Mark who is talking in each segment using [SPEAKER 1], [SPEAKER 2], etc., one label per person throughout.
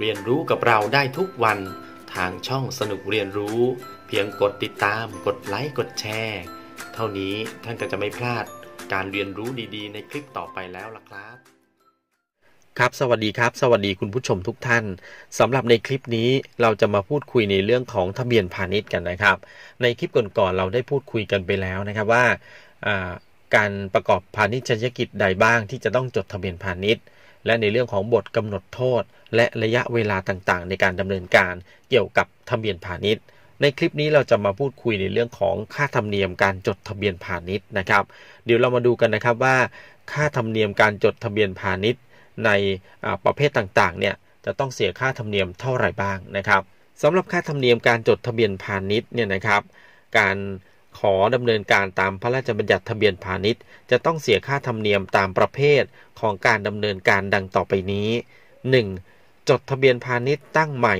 [SPEAKER 1] เรียนรู้กับเราได้ทุกวันทางช่องสนุกเรียนรู้ เพียงกดติดตาม กดไลค์กดแชร์เท่านี้ท่านก็จะไม่พลาดการเรียนรู้ดีๆในคลิปต่อไปแล้วล่ะครับ ครับสวัสดีครับสวัสดีคุณผู้ชมทุกท่านสำหรับในคลิปนี้เราจะมาพูดคุยในเรื่องของทะเบียนพาณิชย์กันนะครับ ในคลิปก่อนๆเราได้พูดคุยกันไปแล้วนะครับว่าการประกอบพาณิชยกิจใดบ้างที่จะต้องจดทะเบียนพาณิชย์และในเรื่องของบทกำหนดโทษ และระยะเวลาต่างๆในการดำเนินการเกี่ยวกับทะเบียนพาณิชย์ ในคลิปนี้เราจะมาพูดคุยในเรื่องของค่าธรรมเนียมการจดทะเบียนพาณิชย์นะครับ เดี๋ยวเรามาดูกันนะครับว่าค่าธรรมเนียมการจดทะเบียนพาณิชย์ ในประเภทต่างๆเนี่ยจะต้องเสียค่าธรรมเนียมเท่าไหร่บ้างนะครับสำหรับค่าธรรมเนียมการจดทะเบียนพาณิชย์เนี่ยนะครับการขอดำเนินการตามพระราชบัญญัติทะเบียนพาณิชย์ จะต้องเสียค่าธรรมเนียมตามประเภทของการดำเนินการดังต่อไปนี้ 1. จดทะเบียนพาณิชย์ตั้งใหม่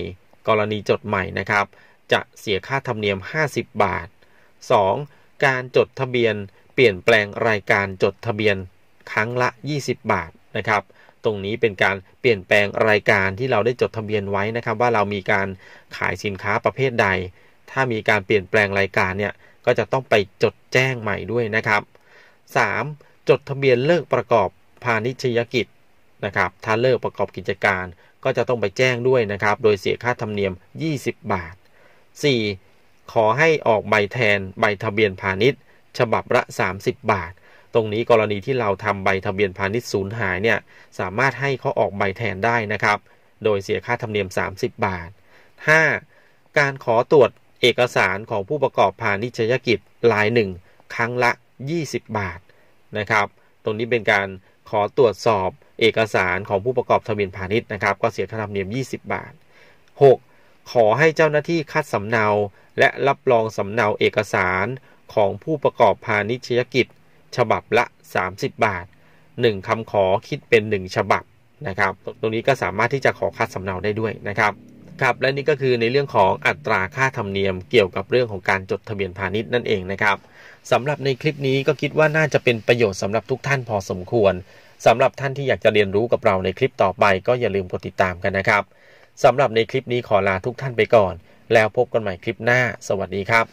[SPEAKER 1] กรณีจดใหม่นะครับ จะเสียค่าธรรมเนียม 50 บาท 2. การจดทะเบียนเปลี่ยนแปลงรายการจดทะเบียนครั้งละ 20 บาทนะครับ ตรงนี้เป็นการเปลี่ยนแปลงรายการที่เราได้จดทะเบียนไว้นะครับ ว่าเรามีการขายสินค้าประเภทใด ถ้ามีการเปลี่ยนแปลงรายการเนี่ยก็จะต้องไปจดแจ้งใหม่ด้วยนะครับ 3. จดทะเบียนเลิกประกอบพาณิชยกิจนะครับถ้าเลิกประกอบกิจการก็จะต้องไปแจ้งด้วยนะครับ โดยเสียค่าธรรมเนียม 20 บาท 4. ขอให้ออกใบแทนใบทะเบียนพาณิชย์ ฉบับละ 30 บาท ตรงนี้กรณีที่เราทำใบทะเบียนพาณิชย์สูญหายเนี่ย สามารถให้เขาออกใบแทนได้นะครับ โดยเสียค่าธรรมเนียม 30 บาท 5. การขอตรวจเอกสารของผู้ประกอบพาณิชยกิจรายหนึ่งครั้งละ20บาทนะครับตรงนี้เป็นการขอตรวจสอบเอกสารของผู้ประกอบทะเบียนพาณิชย์นะครับก็เสียค่าธรรมเนียม20บาท 6. ขอให้เจ้าหน้าที่คัดสำเนาและรับรองสำเนาเอกสารของผู้ประกอบพาณิชยกิจ ฉบับละ 30 บาท1คำขอคิดเป็น1ฉบับนะครับ ตรงนี้ก็สามารถที่จะขอคัดสำเนาได้ด้วยนะครับครับและนี่ก็คือในเรื่องของอัตราค่าธรรมเนียม เกี่ยวกับเรื่องของการจดทะเบียนพาณิชย์นั่นเองนะครับสำหรับในคลิปนี้ก็คิดว่าน่าจะเป็นประโยชน์สำหรับทุกท่านพอสมควรสำหรับท่านที่อยากจะเรียนรู้กับเราในคลิปต่อไป ก็อย่าลืมกดติดตามกันนะครับสำหรับในคลิปนี้ขอลาทุกท่านไปก่อน แล้วพบกันใหม่คลิปหน้า สวัสดีครับ